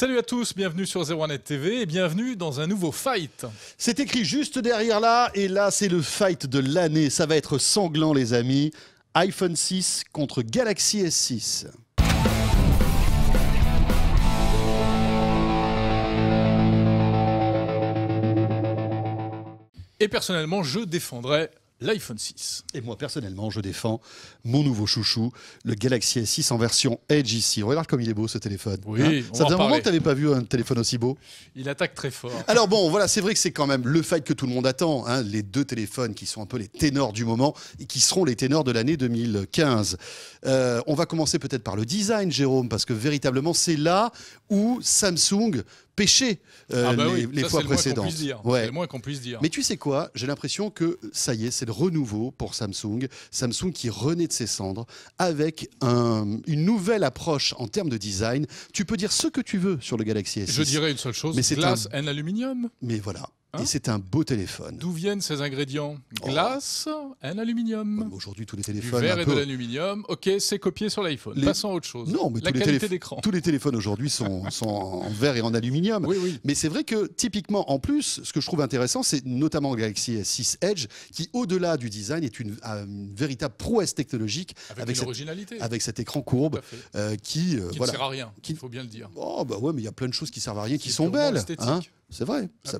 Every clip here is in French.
Salut à tous, bienvenue sur 01 TV et bienvenue dans un nouveau fight. C'est écrit juste derrière là, et là c'est le fight de l'année. Ça va être sanglant les amis. iPhone 6 contre Galaxy S6. Et personnellement, je défendrai l'iPhone 6. Et moi, personnellement, je défends mon nouveau chouchou, le Galaxy S6 en version Edge ici. Regarde comme il est beau ce téléphone. Oui, hein Ça fait un moment que tu n'avais pas vu un téléphone aussi beau. Il attaque très fort. Alors bon, voilà, c'est vrai que c'est quand même le fight que tout le monde attend. Hein, les deux téléphones qui sont un peu les ténors du moment et qui seront les ténors de l'année 2015. Euh, on va commencer peut-être par le design, Jérôme, parce que véritablement, c'est là où Samsung pêchait euh, ah bah les, fois précédentes. moins qu'on puisse dire. Mais tu sais quoi J'ai l'impression que ça y est, c'est le renouveau pour Samsung. Samsung qui renaît de ses cendres avec une nouvelle approche en termes de design. Tu peux dire ce que tu veux sur le Galaxy S. Je dirais une seule chose. Mais c'est glace un... aluminium. Mais voilà et hein c'est un beau téléphone. D'où viennent ces ingrédients oh. Glace, un aluminium. Aujourd'hui, tous les téléphones. Du verre et de l'aluminium. Ok, c'est copié sur l'iPhone. Passons à autre chose. Non, mais La tous, qualité les tous les téléphones aujourd'hui sont, en verre et en aluminium. Mais c'est vrai que, typiquement, en plus, ce que je trouve intéressant, c'est notamment Galaxy S6 Edge, qui, au-delà du design, est une, euh, véritable prouesse technologique. Avec, originalité. avec cet écran courbe euh, qui. Euh, voilà, ne sert à rien, il faut bien le dire. Oh, bah ouais, mais il y a plein de choses qui servent à rien, qui sont belles. Hein c'est vrai, ça,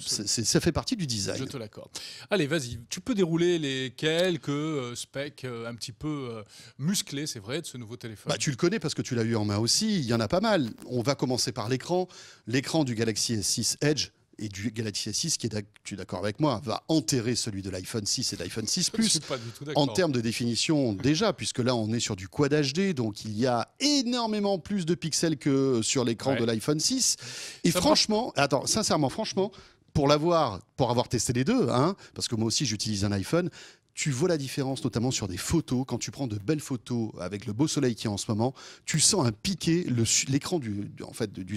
fait partie du design. Je te l'accorde. Allez, vas-y, tu peux dérouler les quelques euh, specs euh, un petit peu euh, musclés, c'est vrai, de ce nouveau téléphone. Bah, tu le connais parce que tu l'as eu en main aussi, il y en a pas mal. On va commencer par l'écran, l'écran du Galaxy S6 Edge, et du Galaxy S6 qui est tu d'accord avec moi va enterrer celui de l'iPhone 6 et l'iPhone 6 Plus en termes de définition déjà puisque là on est sur du Quad HD donc il y a énormément plus de pixels que sur l'écran de l'iPhone 6 et franchement attends sincèrement franchement pour l'avoir, pour avoir testé les deux, hein, parce que moi aussi j'utilise un iPhone, tu vois la différence, notamment sur des photos. Quand tu prends de belles photos avec le beau soleil qui est en ce moment, tu sens un piqué. L'écran du,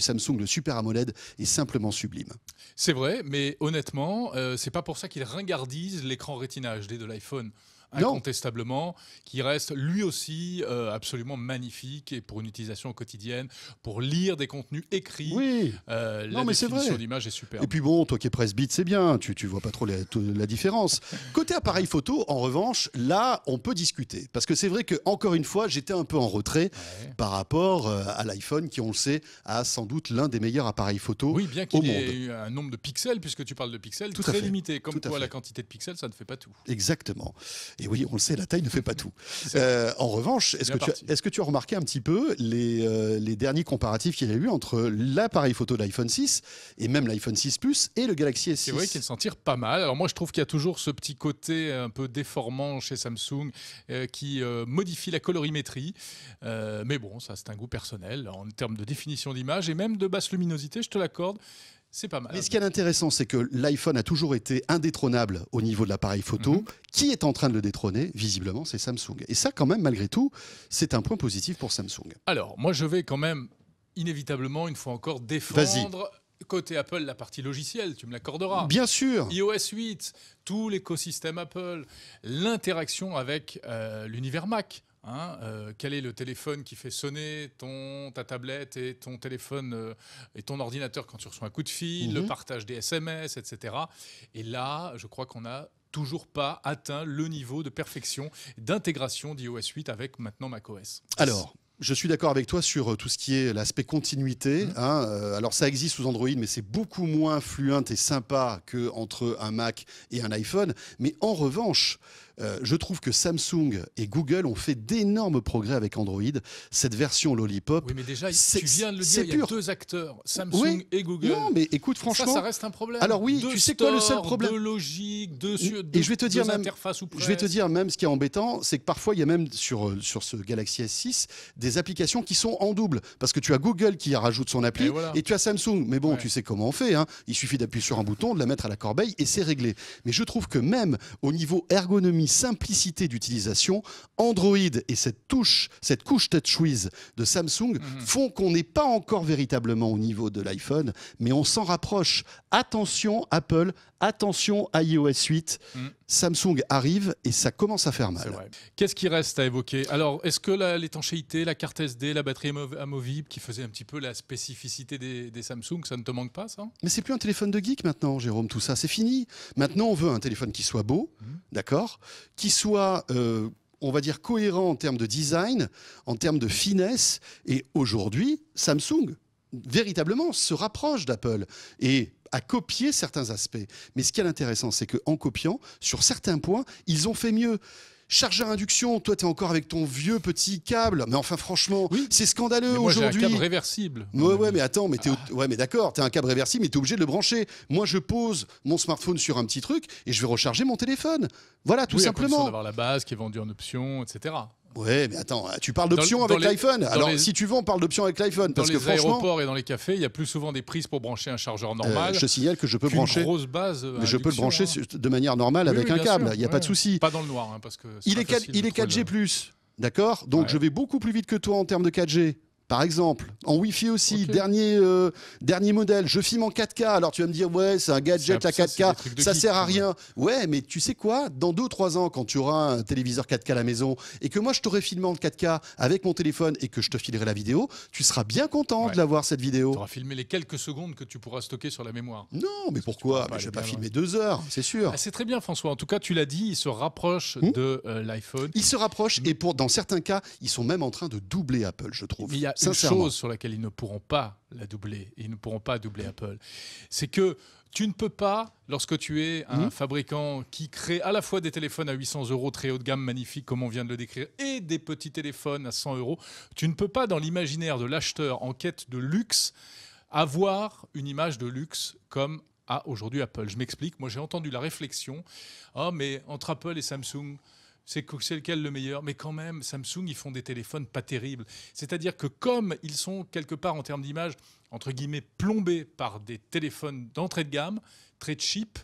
Samsung, le Super AMOLED, est simplement sublime. C'est vrai, mais honnêtement, euh, c'est pas pour ça qu'ils ringardise l'écran rétinage HD de l'iPhone incontestablement, qui reste lui aussi euh, absolument magnifique et pour une utilisation quotidienne, pour lire des contenus écrits. Oui. Euh, non, la mais c'est vrai. d'image est superbe. Et puis bon, toi qui es presbyte, c'est bien, tu, tu vois pas trop la, différence. Côté appareil photo, en revanche, là, on peut discuter. Parce que c'est vrai que encore une fois, j'étais un peu en retrait par rapport euh, à l'iPhone qui, on le sait, a sans doute l'un des meilleurs appareils photo oui, bien qu'il ait un nombre de pixels, puisque tu parles de pixels, tout très limité. Comme toi, la quantité de pixels, ça ne fait pas tout. Exactement. Et oui, on le sait, la taille ne fait pas tout. Euh, en revanche, est-ce que, tu as, remarqué un petit peu les, euh, derniers comparatifs qu'il y a eu entre l'appareil photo de l'iPhone 6 et même l'iPhone 6 Plus et le Galaxy S6 C'est vrai qu'il s'en tirent pas mal. Alors moi, je trouve qu'il y a toujours ce petit côté un peu déformant chez Samsung euh, qui modifie la colorimétrie. mais bon, ça, c'est un goût personnel en termes de définition d'image et même de basse luminosité, je te l'accorde. C'est pas mal. Mais ce qui est intéressant, c'est que l'iPhone a toujours été indétrônable au niveau de l'appareil photo. Mhm. Qui est en train de le détrôner Visiblement, c'est Samsung. Et ça, quand même, malgré tout, c'est un point positif pour Samsung. Alors, moi, je vais quand même, inévitablement, une fois encore, défendre côté Apple la partie logicielle, tu me l'accorderas. Bien sûr. iOS 8, tout l'écosystème Apple, l'interaction avec euh, l'univers Mac. Hein, euh, quel est le téléphone qui fait sonner ton, ta tablette et ton téléphone euh, et ton ordinateur quand tu reçois un coup de fil, le mhm. partage des SMS, etc. Et là, je crois qu'on a toujours pas atteint le niveau de perfection, d'intégration d'iOS 8 avec maintenant macOS. Alors, je suis d'accord avec toi sur euh, tout ce qui est l'aspect continuité. Mhm. Hein, alors ça existe sous Android, mais c'est beaucoup moins fluide et sympa qu'entre un Mac et un iPhone. Mais en revanche, euh, je trouve que Samsung et Google ont fait d'énormes progrès avec Android. Cette version Lollipop. Oui, mais déjà, tu viens de le dire, il y a deux acteurs, Samsung et Google. Non, mais écoute, franchement. Ça, reste un problème. Alors oui, tu sais quoi le seul problème De logique, de, de et je vais te dire même, Je vais te dire même ce qui est embêtant, c'est que parfois, il y a même sur, euh, sur ce Galaxy S6 des applications qui sont en double. Parce que tu as Google qui rajoute son appli et, tu as Samsung. Mais bon, tu sais comment on fait. Hein. Il suffit d'appuyer sur un bouton, de la mettre à la corbeille et c'est réglé. Mais je trouve que même au niveau ergonomie, simplicité d'utilisation. Android et cette touche, cette couche touchwiz de Samsung mhm. font qu'on n'est pas encore véritablement au niveau de l'iPhone, mais on s'en rapproche. Attention Apple, attention iOS 8. Mhm. Samsung arrive et ça commence à faire mal. Qu'est-ce qui reste à évoquer Alors, est-ce que l'étanchéité, la, carte SD, la batterie amovible qui faisait un petit peu la spécificité des, Samsung, ça ne te manque pas ça Mais c'est plus un téléphone de geek maintenant, Jérôme, tout ça, c'est fini. Maintenant, on veut un téléphone qui soit beau, mhm. d'accord qui soit euh, on va dire, cohérent en termes de design, en termes de finesse. Et aujourd'hui, Samsung, véritablement, se rapproche d'Apple et a copié certains aspects. Mais ce qui est intéressant, c'est qu'en copiant, sur certains points, ils ont fait mieux. Chargeur induction, toi, tu es encore avec ton vieux petit câble. Mais enfin, franchement, c'est scandaleux aujourd'hui. un câble réversible. Ouais, ouais, mais attends, mais t'es, ah. ouais, mais d'accord, t'as un câble réversible, mais es obligé de le brancher. Moi, je pose mon smartphone sur un petit truc et je vais recharger mon téléphone. Voilà, tout oui, simplement. À d'avoir la base qui est vendue en option, etc. Ouais, mais attends, ah, tu parles d'options avec l'iPhone. Alors, si tu veux, on parle d'options avec l'iPhone. parce les que franchement, aéroports et dans les cafés, il y a plus souvent des prises pour brancher un chargeur euh, normal. je signale que je peux brancher. grosse base. Euh, je peux le brancher hein. de manière normale avec un câble. Il n'y a pas de souci. Pas dans le noir, hein, parce que. Il est, 4, il est 4G, plus. d'accord Donc, je vais beaucoup plus vite que toi en termes de 4G par exemple. En Wi-Fi aussi, dernier, euh, dernier modèle. Je filme en 4K. Alors tu vas me dire, ouais, c'est un gadget à 4K, ça, ne sert à rien. Ouais. mais tu sais quoi Dans 2-3 ans, quand tu auras un téléviseur 4K à la maison et que moi je t'aurai filmé en 4K avec mon téléphone et que je te filerai la vidéo, tu seras bien content de l'avoir cette vidéo. Tu auras filmé les quelques secondes que tu pourras stocker sur la mémoire. Non, mais pourquoi Je Je vais pas filmer deux heures, c'est sûr. Ah, c'est très bien, François. En tout cas, tu l'as dit, il se rapproche hmm de euh, l'iPhone. Il se rapproche hmm. et pour, dans certains cas, ils sont même en train de doubler Apple, je trouve une chose sur laquelle ils ne pourront pas la doubler, et ils ne pourront pas doubler Apple, c'est que tu ne peux pas, lorsque tu es un hmm. fabricant qui crée à la fois des téléphones à 800 euros très haut de gamme, magnifique comme on vient de le décrire, et des petits téléphones à 100 euros, tu ne peux pas, dans l'imaginaire de l'acheteur en quête de luxe, avoir une image de luxe comme a aujourd'hui Apple. Je m'explique, moi j'ai entendu la réflexion, oh mais entre Apple et Samsung, c'est lequel le meilleur. Mais quand même, Samsung, ils font des téléphones pas terribles. C'est-à-dire que comme ils sont quelque part en termes d'image, entre guillemets, plombés par des téléphones d'entrée de gamme, très cheap,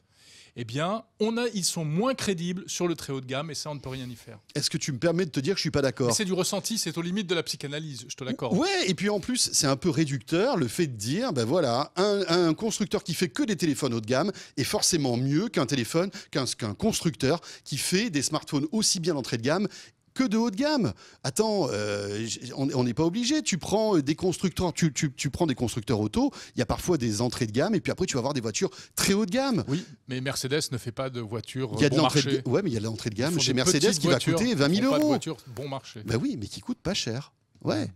eh bien, on a, ils sont moins crédibles sur le très haut de gamme et ça, on ne peut rien y faire. Est-ce que tu me permets de te dire que je suis pas d'accord C'est du ressenti, c'est aux limites de la psychanalyse, je te l'accorde. Ouais, et puis en plus, c'est un peu réducteur le fait de dire, ben voilà, un, constructeur qui fait que des téléphones haut de gamme est forcément mieux qu'un téléphone, qu'un constructeur qui fait des smartphones aussi bien d'entrée de gamme que de haut de gamme. Attends, euh, on n'est pas obligé. Tu prends des constructeurs, tu, prends des constructeurs auto. Il y a parfois des entrées de gamme, et puis après tu vas avoir des voitures très haut de gamme. Oui, mais Mercedes ne fait pas de voitures il y a euh, de ouais, mais il y a l'entrée de gamme chez Mercedes qui va coûter 20 000 euros. Pas de voitures bon marché. Bah oui, mais qui coûte pas cher. Ouais.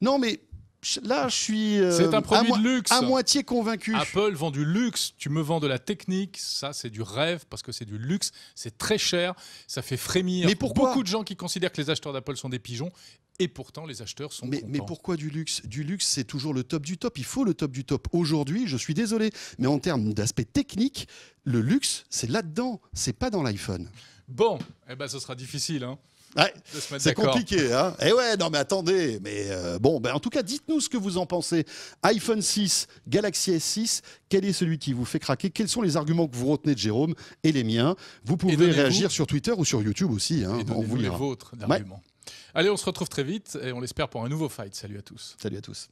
Non, mais là, je suis euh, c'est un produit de luxe. à moitié convaincu. Apple vend du luxe, tu me vends de la technique, ça c'est du rêve parce que c'est du luxe, c'est très cher, ça fait frémir mais pourquoi beaucoup de gens qui considèrent que les acheteurs d'Apple sont des pigeons et pourtant les acheteurs sont mais, mais pourquoi du luxe Du luxe, c'est toujours le top du top. Il faut le top du top. Aujourd'hui, je suis désolé, mais en termes d'aspect technique, le luxe, c'est là-dedans, c'est pas dans l'iPhone. Bon, eh ben, ce sera difficile. Hein c'est compliqué, hein Eh ouais, non mais attendez, mais euh, bon, ben, en tout cas, dites-nous ce que vous en pensez. iPhone 6, Galaxy S6, quel est celui qui vous fait craquer Quels sont les arguments que vous retenez de Jérôme et les miens Vous pouvez réagir sur Twitter ou sur YouTube aussi, hein, on vous vôtres Allez, on se retrouve très vite et on l'espère pour un nouveau fight. Salut à tous. Salut à tous.